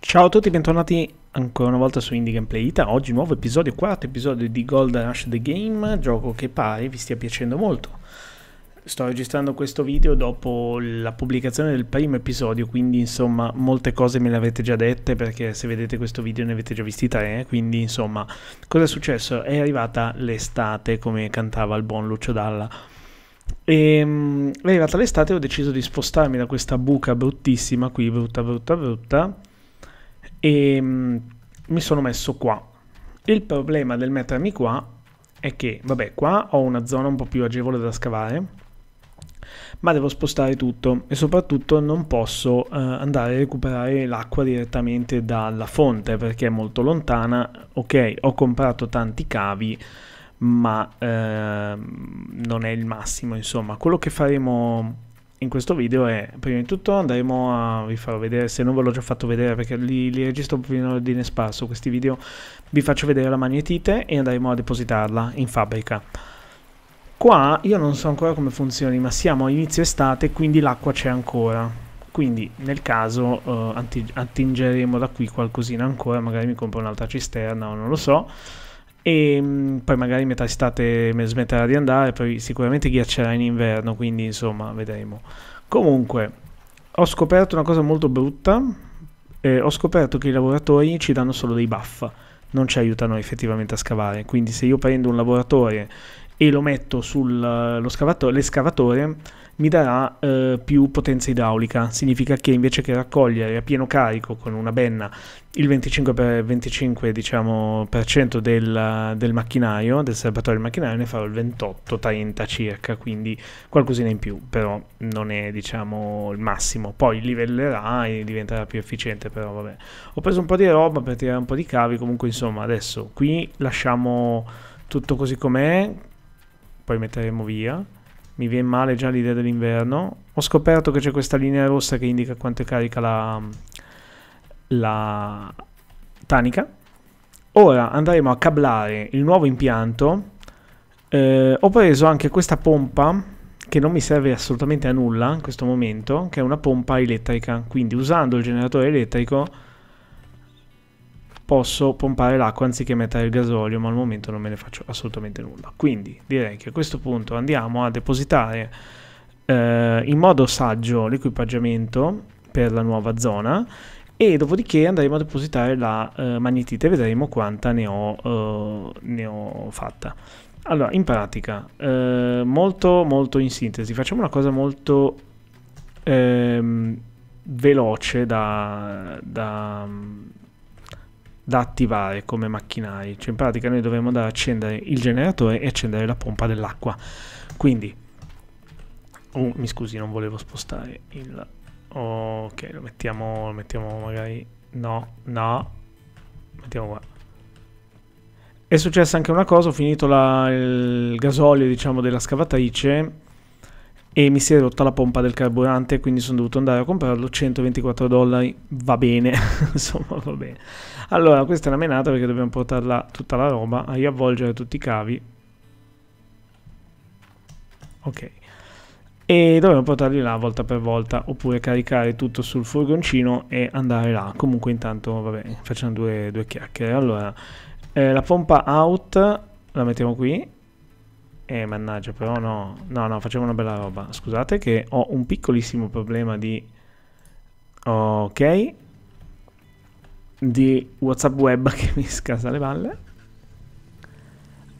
Ciao a tutti, bentornati ancora una volta su Indie Gameplay Ita. Oggi nuovo episodio, quarto episodio di Golden Rush The Game, gioco che pare vi stia piacendo molto. Sto registrando questo video dopo la pubblicazione del primo episodio, quindi insomma molte cose me le avete già dette perché se vedete questo video ne avete già visti tre, eh, quindi insomma cosa è successo? È arrivata l'estate come cantava il buon Lucio Dalla. E ehm, è arrivata l'estate e ho deciso di spostarmi da questa buca bruttissima qui, brutta brutta brutta e ehm, mi sono messo qua. Il problema del mettermi qua è che, vabbè, qua ho una zona un po' più agevole da scavare, ma devo spostare tutto e soprattutto non posso eh, andare a recuperare l'acqua direttamente dalla fonte perché è molto lontana. Ok, ho comprato tanti cavi, ma eh, non è il massimo, insomma. Quello che faremo in questo video è prima di tutto andremo a vi farò vedere se non ve l'ho già fatto vedere perché li, li registro un po' in ordine sparso questi video vi faccio vedere la magnetite e andremo a depositarla in fabbrica qua io non so ancora come funzioni ma siamo a inizio estate quindi l'acqua c'è ancora quindi nel caso eh, attingeremo da qui qualcosina ancora magari mi compro un'altra cisterna o non lo so e mm, poi magari metà estate smetterà di andare, poi sicuramente ghiaccerà in inverno, quindi insomma vedremo. Comunque, ho scoperto una cosa molto brutta, eh, ho scoperto che i lavoratori ci danno solo dei buff, non ci aiutano effettivamente a scavare, quindi se io prendo un lavoratore e lo metto sull'escavatore, mi darà eh, più potenza idraulica. Significa che invece che raccogliere a pieno carico con una benna il 25%, diciamo, del, del, macchinario, del serbatoio del macchinario, ne farò il 28-30 circa, quindi qualcosina in più, però non è diciamo, il massimo. Poi livellerà e diventerà più efficiente, però vabbè. Ho preso un po' di roba per tirare un po' di cavi, comunque insomma adesso qui lasciamo tutto così com'è poi metteremo via. Mi viene male già l'idea dell'inverno. Ho scoperto che c'è questa linea rossa che indica quanto è carica la, la tanica. Ora andremo a cablare il nuovo impianto. Eh, ho preso anche questa pompa che non mi serve assolutamente a nulla in questo momento, che è una pompa elettrica. Quindi usando il generatore elettrico posso pompare l'acqua anziché mettere il gasolio, ma al momento non me ne faccio assolutamente nulla. Quindi direi che a questo punto andiamo a depositare eh, in modo saggio l'equipaggiamento per la nuova zona e dopodiché andremo a depositare la eh, magnetite e vedremo quanta ne ho, eh, ne ho fatta. Allora, in pratica, eh, molto molto in sintesi, facciamo una cosa molto ehm, veloce da, da da attivare come macchinari, cioè in pratica noi dovremmo andare ad accendere il generatore e accendere la pompa dell'acqua. Quindi, oh, mi scusi, non volevo spostare il... Ok, lo mettiamo, lo mettiamo magari... No, no, mettiamo qua. È successa anche una cosa, ho finito la, il gasolio, diciamo, della scavatrice e mi si è rotta la pompa del carburante, quindi sono dovuto andare a comprarlo 124 dollari, va bene, insomma va bene. Allora, questa è una menata perché dobbiamo portarla tutta la roba, a riavvolgere tutti i cavi. Ok. E dobbiamo portarli là volta per volta, oppure caricare tutto sul furgoncino e andare là. Comunque intanto, vabbè, facciamo due, due chiacchiere. Allora, eh, la pompa out la mettiamo qui eh, mannaggia, però no. No, no, facciamo una bella roba. Scusate che ho un piccolissimo problema di... Ok. Di WhatsApp web che mi scasa le balle.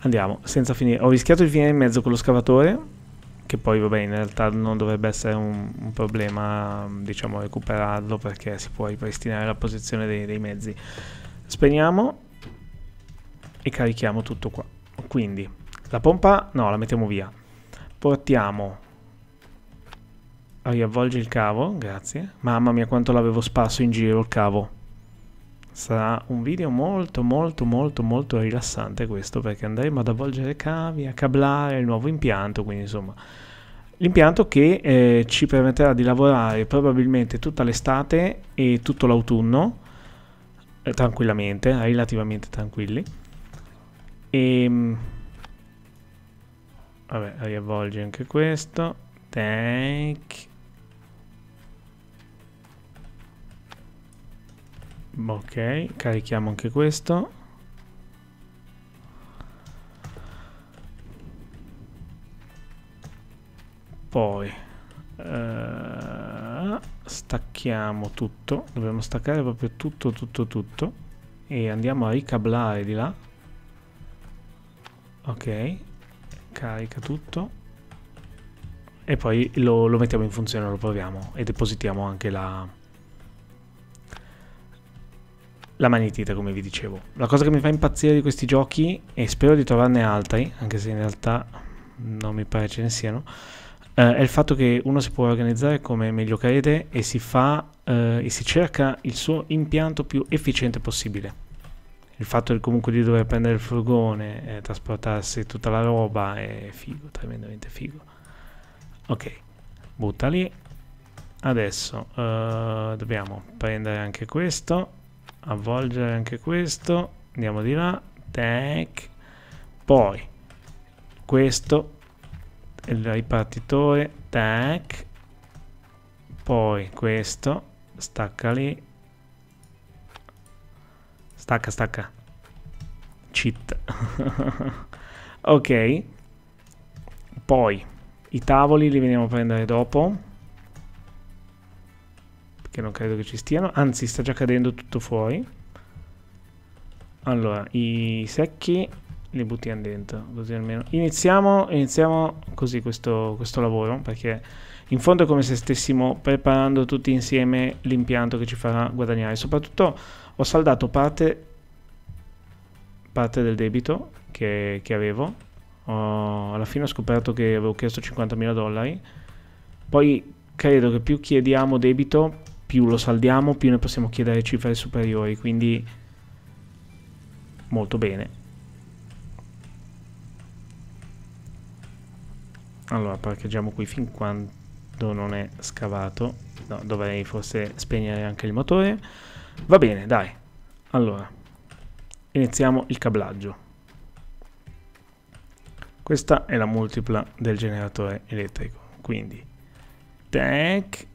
Andiamo, senza finire. Ho rischiato di finire in mezzo con lo scavatore, che poi, vabbè, in realtà non dovrebbe essere un, un problema, diciamo, recuperarlo, perché si può ripristinare la posizione dei, dei mezzi. Spegniamo e carichiamo tutto qua. Quindi... La pompa no, la mettiamo via. Portiamo... Riavvolgi il cavo, grazie. Mamma mia quanto l'avevo sparso in giro il cavo. Sarà un video molto molto molto molto rilassante questo perché andremo ad avvolgere cavi, a cablare il nuovo impianto, quindi insomma... L'impianto che eh, ci permetterà di lavorare probabilmente tutta l'estate e tutto l'autunno eh, tranquillamente, relativamente tranquilli. E ehm, Vabbè, riavvolgi anche questo. Tank. Ok, carichiamo anche questo. Poi uh, stacchiamo tutto. Dobbiamo staccare proprio tutto, tutto, tutto. E andiamo a ricablare di là. Ok, carica tutto e poi lo, lo mettiamo in funzione, lo proviamo e depositiamo anche la, la magnetite come vi dicevo. La cosa che mi fa impazzire di questi giochi e spero di trovarne altri, anche se in realtà non mi pare ce ne siano, eh, è il fatto che uno si può organizzare come meglio crede e si, fa, eh, e si cerca il suo impianto più efficiente possibile il fatto comunque di dover prendere il furgone e trasportarsi tutta la roba è figo, tremendamente figo. Ok, butta lì. Adesso uh, dobbiamo prendere anche questo, avvolgere anche questo, andiamo di là, tac. Poi questo, il ripartitore, tac. Poi questo, stacca lì, Stacca, stacca. Cheat. ok. Poi, i tavoli li veniamo a prendere dopo. Perché non credo che ci stiano. Anzi, sta già cadendo tutto fuori. Allora, i secchi li buttiamo dentro, così almeno. Iniziamo, iniziamo così questo, questo lavoro, perché in fondo è come se stessimo preparando tutti insieme l'impianto che ci farà guadagnare. Soprattutto ho saldato parte, parte del debito che, che avevo. Oh, alla fine ho scoperto che avevo chiesto 50.000 dollari. Poi credo che più chiediamo debito, più lo saldiamo, più ne possiamo chiedere cifre superiori. Quindi molto bene. Allora, parcheggiamo qui fin quando dove non è scavato. No, dovrei forse spegnere anche il motore. Va bene, dai. Allora, iniziamo il cablaggio. Questa è la multipla del generatore elettrico. Quindi, tac,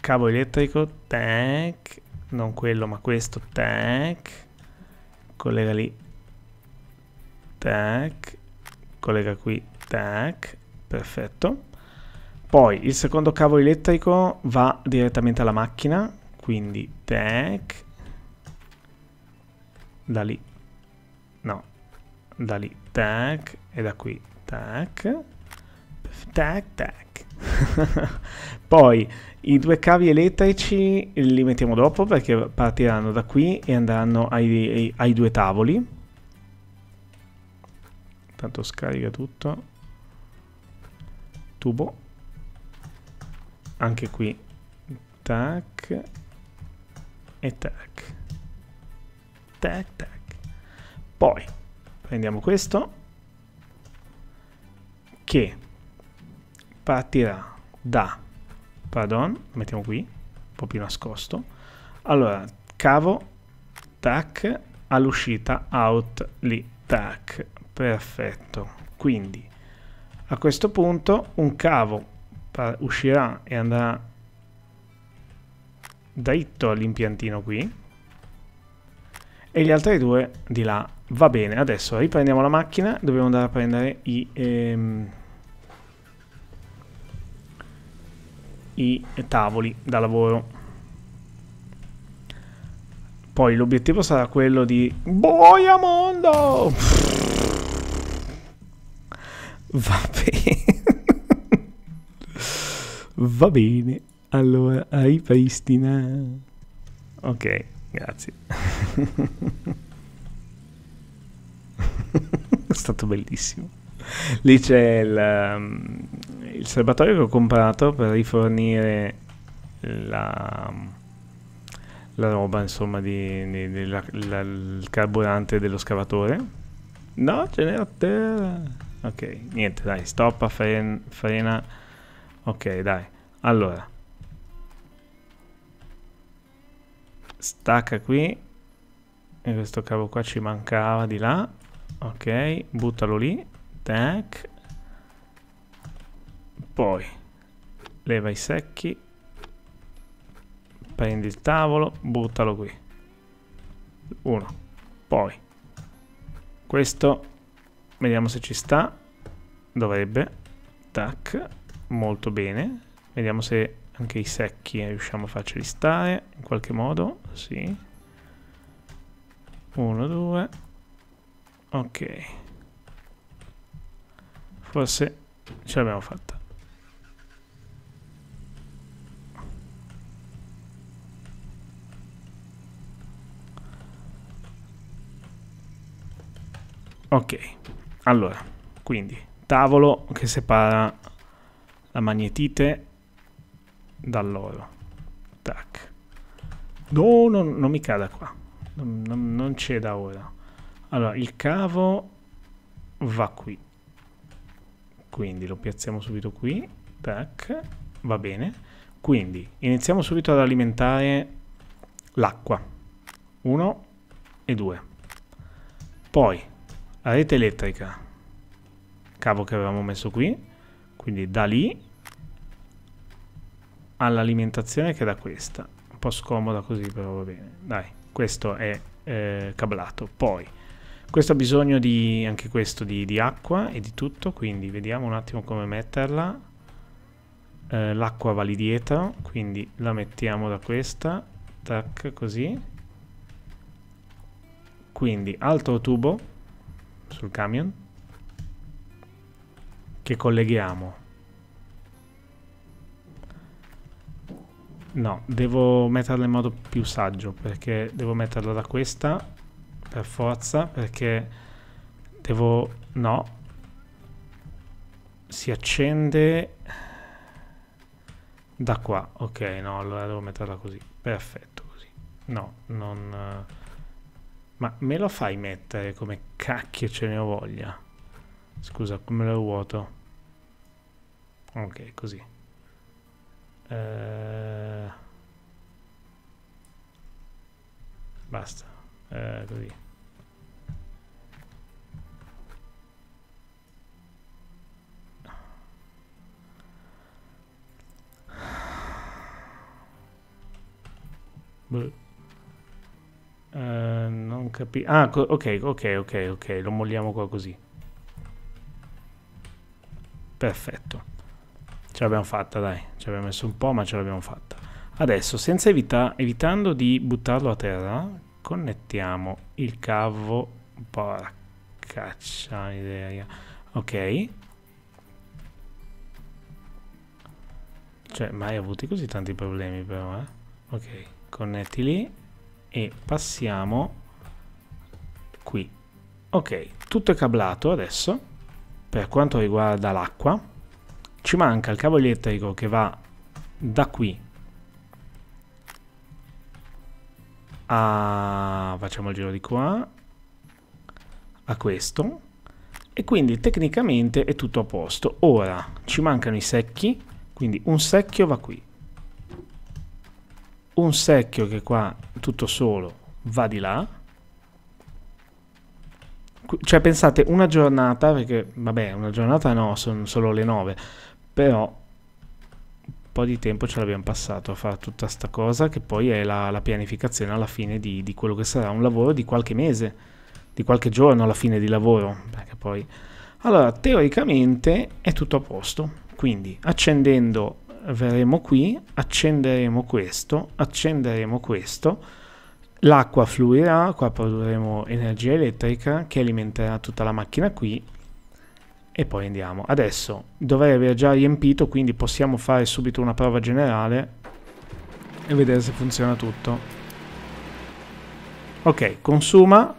cavo elettrico, tac, non quello ma questo, tac, collega lì, tac, collega qui, tac, perfetto. Poi il secondo cavo elettrico va direttamente alla macchina, quindi tac, da lì, no, da lì, tac, e da qui, tac, tac, tac. Poi i due cavi elettrici li mettiamo dopo perché partiranno da qui e andranno ai, ai, ai due tavoli. Tanto scarica tutto. Tubo anche qui tac e tac tac tac poi prendiamo questo che partirà da pardon lo mettiamo qui un po' più nascosto allora cavo tac all'uscita out lì tac perfetto quindi a questo punto un cavo uscirà e andrà dritto all'impiantino qui e gli altri due di là va bene adesso riprendiamo la macchina dobbiamo andare a prendere i ehm, i tavoli da lavoro poi l'obiettivo sarà quello di boia mondo va bene Va bene, allora ripristina. Ok, grazie. È stato bellissimo. Lì c'è il, um, il serbatoio che ho comprato per rifornire la, la roba, insomma, di, di, di la, la, il carburante dello scavatore. No, ce n'era a terra. Ok, niente, dai, stoppa, frena. frena Ok, dai. Allora. Stacca qui. E questo cavo qua ci mancava di là. Ok, buttalo lì. Tac. Poi leva i secchi. Prendi il tavolo, buttalo qui. Uno. Poi questo vediamo se ci sta. Dovrebbe. Tac molto bene. Vediamo se anche i secchi riusciamo a farceli stare in qualche modo. Sì. Uno, due. Ok. Forse ce l'abbiamo fatta. Ok, allora, quindi tavolo che separa la magnetite dall'oro. Tac. No, no, non mi cada qua. Non, non, non c'è da ora. Allora, il cavo va qui. Quindi lo piazziamo subito qui. Tac. Va bene. Quindi iniziamo subito ad alimentare l'acqua. 1 e 2. Poi la rete elettrica. Cavo che avevamo messo qui quindi da lì all'alimentazione che è da questa. Un po' scomoda così, però va bene. Dai, questo è eh, cablato. Poi, questo ha bisogno di, anche questo di, di, acqua e di tutto, quindi vediamo un attimo come metterla. Eh, l'acqua va lì dietro, quindi la mettiamo da questa. Tac, così. Quindi altro tubo sul camion che colleghiamo. No, devo metterla in modo più saggio perché devo metterla da questa per forza perché devo... no. Si accende da qua. Ok, no, allora devo metterla così. Perfetto, così. No, non... Ma me lo fai mettere come cacchio ce ne ho voglia? Scusa, come lo vuoto? Ok, così. Eh... Basta, eh, così. Uh, non capisco. Ah, ok, ok, ok, ok, lo molliamo qua così. Perfetto. Ce l'abbiamo fatta, dai. Ci abbiamo messo un po', ma ce l'abbiamo fatta. Adesso, senza evita evitando di buttarlo a terra, connettiamo il cavo... porca idea. Ok. Cioè, mai avuti così tanti problemi però, eh? Ok, connettili e passiamo qui. Ok, tutto è cablato adesso per quanto riguarda l'acqua ci manca il cavo elettrico che va da qui a facciamo il giro di qua a questo e quindi tecnicamente è tutto a posto ora ci mancano i secchi quindi un secchio va qui un secchio che qua tutto solo va di là cioè pensate, una giornata, perché vabbè, una giornata no, sono solo le 9, però un po' di tempo ce l'abbiamo passato a fare tutta sta cosa che poi è la, la pianificazione alla fine di, di, quello che sarà un lavoro di qualche mese, di qualche giorno alla fine di lavoro, perché poi... Allora, teoricamente è tutto a posto, quindi accendendo verremo qui, accenderemo questo, accenderemo questo, L'acqua fluirà, qua produrremo energia elettrica che alimenterà tutta la macchina qui e poi andiamo. Adesso dovrei aver già riempito, quindi possiamo fare subito una prova generale e vedere se funziona tutto. Ok, consuma,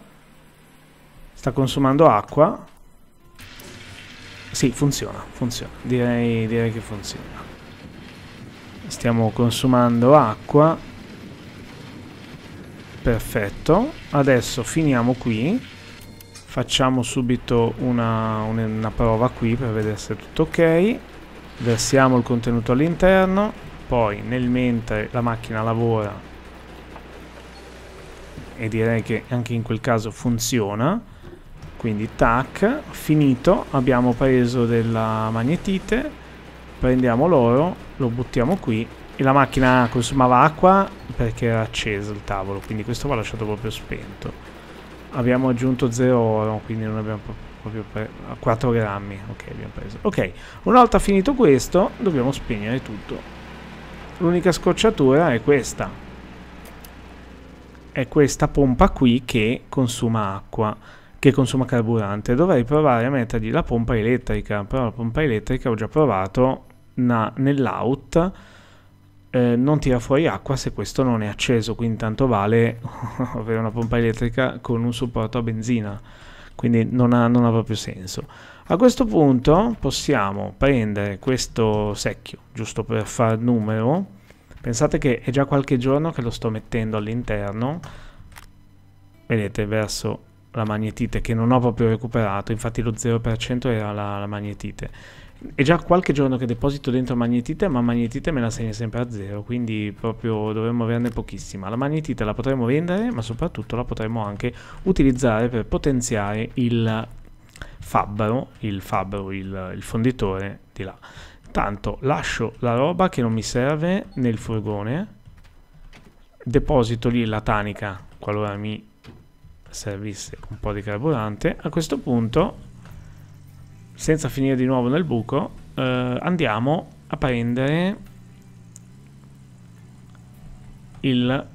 sta consumando acqua. Sì, funziona, funziona, direi, direi che funziona. Stiamo consumando acqua perfetto adesso finiamo qui facciamo subito una, una prova qui per vedere se è tutto ok versiamo il contenuto all'interno poi nel mentre la macchina lavora e direi che anche in quel caso funziona quindi tac finito abbiamo preso della magnetite prendiamo l'oro lo buttiamo qui e la macchina consumava acqua perché era acceso il tavolo, quindi questo va lasciato proprio spento. Abbiamo aggiunto 0 oro, quindi non abbiamo proprio preso... 4 grammi, ok, abbiamo preso. Ok, una volta finito questo, dobbiamo spegnere tutto. L'unica scocciatura è questa. È questa pompa qui che consuma acqua che consuma carburante. Dovrei provare a mettergli la pompa elettrica, però la pompa elettrica ho già provato nell'out eh, non tira fuori acqua se questo non è acceso, quindi tanto vale avere una pompa elettrica con un supporto a benzina, quindi non ha, non ha proprio senso. A questo punto possiamo prendere questo secchio, giusto per far numero, pensate che è già qualche giorno che lo sto mettendo all'interno, vedete verso la magnetite che non ho proprio recuperato, infatti lo 0% era la, la magnetite è già qualche giorno che deposito dentro magnetite, ma magnetite me la segna sempre a zero, quindi proprio dovremmo averne pochissima. La magnetite la potremmo vendere, ma soprattutto la potremmo anche utilizzare per potenziare il fabbro, il, fabbro, il, il fonditore di là. Tanto lascio la roba che non mi serve nel furgone, deposito lì la tanica qualora mi servisse un po' di carburante. A questo punto senza finire di nuovo nel buco, eh, andiamo a prendere il,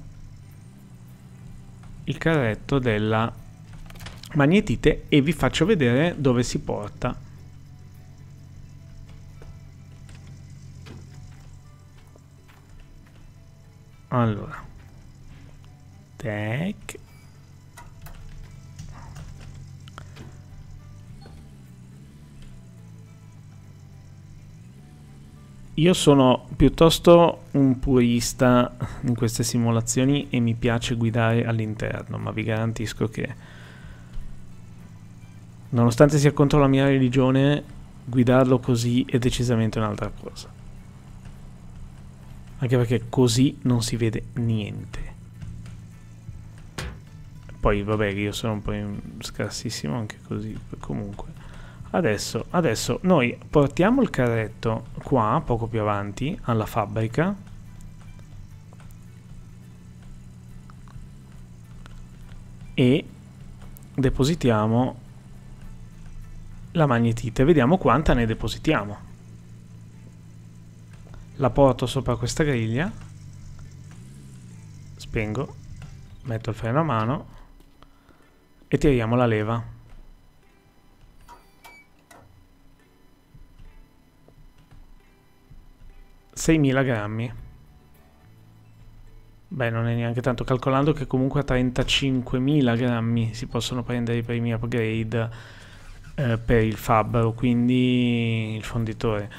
il carretto della magnetite e vi faccio vedere dove si porta. Allora, tech, Io sono piuttosto un purista in queste simulazioni e mi piace guidare all'interno, ma vi garantisco che nonostante sia contro la mia religione, guidarlo così è decisamente un'altra cosa. Anche perché così non si vede niente. Poi vabbè, io sono un po' scarsissimo anche così, comunque. Adesso, adesso noi portiamo il carretto qua, poco più avanti, alla fabbrica. E depositiamo la magnetite. Vediamo quanta ne depositiamo. La porto sopra questa griglia. Spengo. Metto il freno a mano. E tiriamo la leva. 6.000 grammi. Beh, non è neanche tanto, calcolando che comunque a 35.000 grammi si possono prendere i primi upgrade eh, per il fabbro, quindi il fonditore.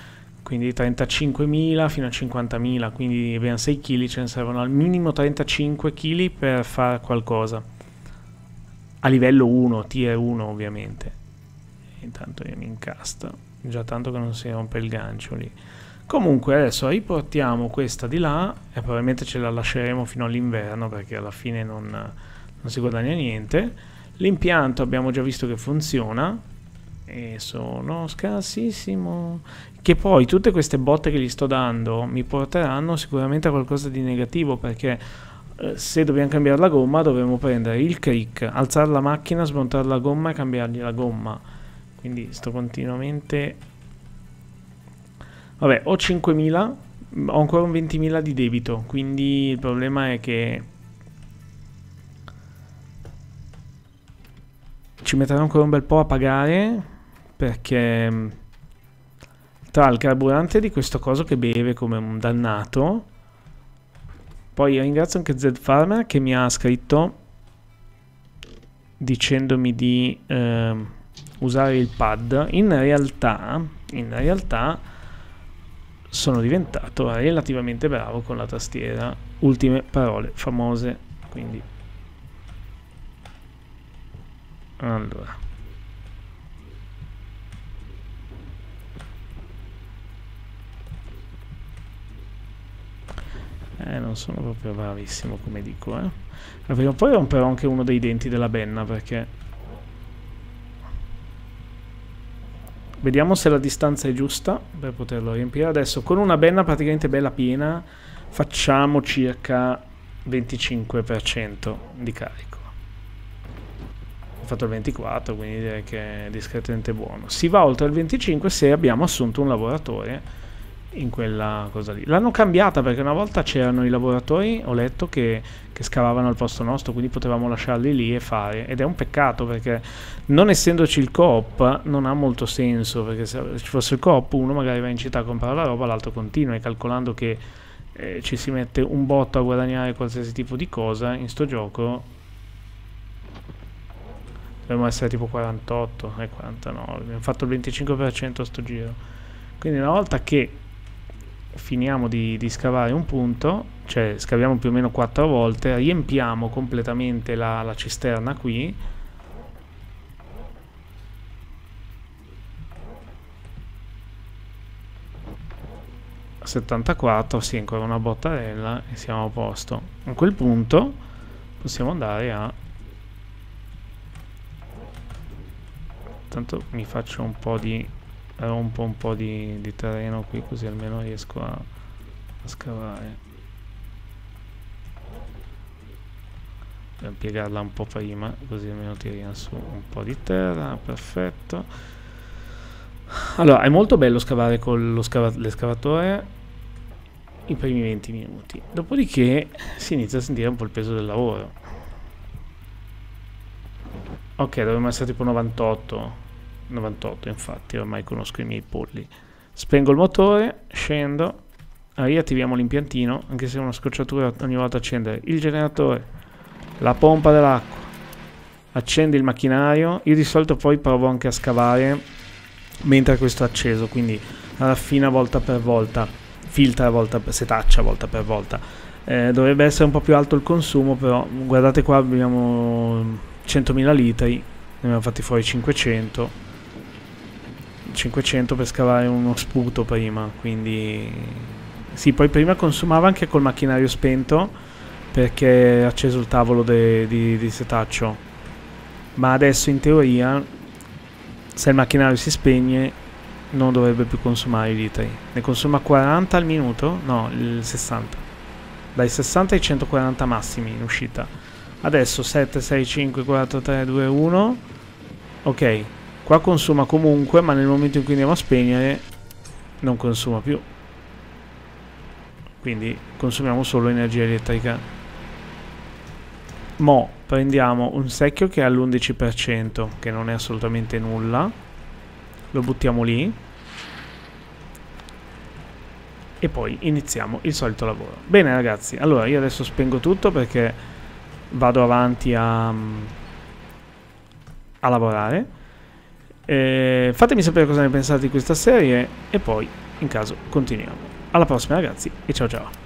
Quindi 35.000 fino a 50.000, quindi abbiamo 6 kg, ce ne servono al minimo 35 kg per fare qualcosa. A livello 1, tier 1 ovviamente. Intanto io mi incasto, già tanto che non si rompe il gancio lì. Comunque adesso riportiamo questa di là e probabilmente ce la lasceremo fino all'inverno perché alla fine non, non si guadagna niente. L'impianto abbiamo già visto che funziona e sono scarsissimo. Che poi tutte queste botte che gli sto dando mi porteranno sicuramente a qualcosa di negativo perché eh, se dobbiamo cambiare la gomma dovremo prendere il click, alzare la macchina, smontare la gomma e cambiargli la gomma. Quindi sto continuamente Vabbè, ho 5.000, mm, ho ancora un 20.000 di debito, quindi il problema è che... Ci metterò ancora un bel po' a pagare, perché... Mm, tra il carburante di questo coso che beve come un dannato... Poi ringrazio anche Zed Farmer che mi ha scritto dicendomi di eh, usare il pad. In realtà, in realtà sono diventato relativamente bravo con la tastiera. Ultime parole famose, quindi... Allora. Eh, non sono proprio bravissimo come dico, eh. Prima poi romperò anche uno dei denti della benna perché Vediamo se la distanza è giusta per poterlo riempire. Adesso con una benna praticamente bella piena facciamo circa 25% di carico. Ho fatto il 24, quindi direi che è discretamente buono. Si va oltre il 25 se abbiamo assunto un lavoratore in quella cosa lì. L'hanno cambiata perché una volta c'erano i lavoratori, ho letto, che, che, scavavano al posto nostro, quindi potevamo lasciarli lì e fare. Ed è un peccato perché non essendoci il coop non ha molto senso, perché se ci fosse il coop uno magari va in città a comprare la roba, l'altro continua e calcolando che eh, ci si mette un botto a guadagnare qualsiasi tipo di cosa, in sto gioco dovremmo essere tipo 48 e 49, abbiamo fatto il 25% a sto giro. Quindi una volta che finiamo di, di, scavare un punto, cioè scaviamo più o meno quattro volte, riempiamo completamente la, la cisterna qui. A 74, sì, ancora una bottarella e siamo a posto. A quel punto possiamo andare a... Tanto mi faccio un po' di rompo un po' di, di terreno qui così almeno riesco a, a scavare per piegarla un po' prima così almeno tiriamo su un po' di terra perfetto allora è molto bello scavare con l'escavatore i primi 20 minuti dopodiché si inizia a sentire un po' il peso del lavoro ok dovremmo essere tipo 98 98 infatti, ormai conosco i miei polli. Spengo il motore, scendo, riattiviamo l'impiantino, anche se è una scocciatura ogni volta accendere il generatore, la pompa dell'acqua, accendi il macchinario, io di solito poi provo anche a scavare mentre questo è acceso, quindi raffina volta per volta, filtra volta per, setaccia volta per volta. Eh, dovrebbe essere un po' più alto il consumo, però guardate qua abbiamo 100.000 litri, ne abbiamo fatti fuori 500 500 per scavare uno sputo prima, quindi... Sì, poi prima consumava anche col macchinario spento perché è acceso il tavolo de, di, di setaccio. Ma adesso in teoria, se il macchinario si spegne, non dovrebbe più consumare i litri. Ne consuma 40 al minuto? No, il 60. Dai 60 ai 140 massimi in uscita. Adesso 7, 6, 5, 4, 3, 2, 1. Ok, Qua consuma comunque, ma nel momento in cui andiamo a spegnere non consuma più. Quindi consumiamo solo energia elettrica. Mo prendiamo un secchio che è all'11%, che non è assolutamente nulla. Lo buttiamo lì. E poi iniziamo il solito lavoro. Bene ragazzi, allora io adesso spengo tutto perché vado avanti a, a lavorare eh, fatemi sapere cosa ne pensate di questa serie e poi, in caso, continuiamo. Alla prossima ragazzi e ciao ciao!